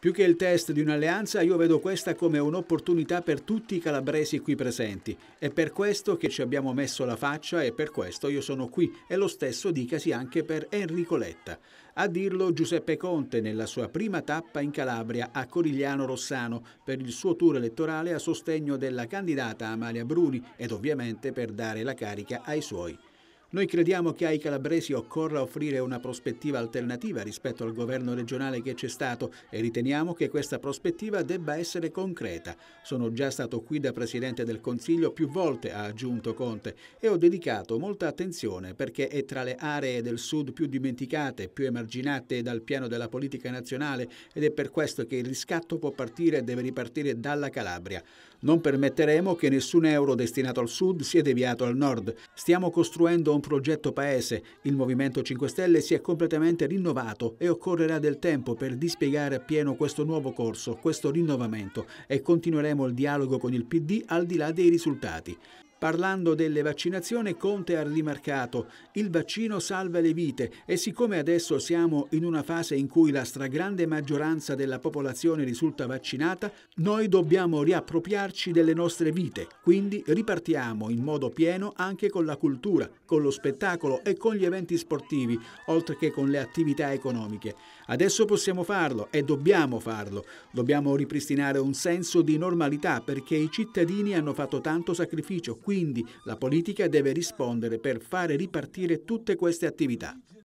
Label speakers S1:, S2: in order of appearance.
S1: Più che il test di un'alleanza, io vedo questa come un'opportunità per tutti i calabresi qui presenti. È per questo che ci abbiamo messo la faccia e per questo io sono qui. E lo stesso dicasi anche per Enrico Letta. A dirlo Giuseppe Conte nella sua prima tappa in Calabria a Corigliano Rossano per il suo tour elettorale a sostegno della candidata Amalia Bruni ed ovviamente per dare la carica ai suoi. Noi crediamo che ai calabresi occorra offrire una prospettiva alternativa rispetto al governo regionale che c'è stato e riteniamo che questa prospettiva debba essere concreta. Sono già stato qui da Presidente del Consiglio più volte, ha aggiunto Conte, e ho dedicato molta attenzione perché è tra le aree del Sud più dimenticate, più emarginate dal piano della politica nazionale ed è per questo che il riscatto può partire e deve ripartire dalla Calabria. Non permetteremo che nessun euro destinato al Sud sia deviato al Nord. Stiamo costruendo un un progetto paese. Il Movimento 5 Stelle si è completamente rinnovato e occorrerà del tempo per dispiegare appieno questo nuovo corso, questo rinnovamento e continueremo il dialogo con il PD al di là dei risultati. Parlando delle vaccinazioni, Conte ha rimarcato il vaccino salva le vite e siccome adesso siamo in una fase in cui la stragrande maggioranza della popolazione risulta vaccinata, noi dobbiamo riappropriarci delle nostre vite, quindi ripartiamo in modo pieno anche con la cultura, con lo spettacolo e con gli eventi sportivi, oltre che con le attività economiche. Adesso possiamo farlo e dobbiamo farlo. Dobbiamo ripristinare un senso di normalità perché i cittadini hanno fatto tanto sacrificio quindi la politica deve rispondere per fare ripartire tutte queste attività.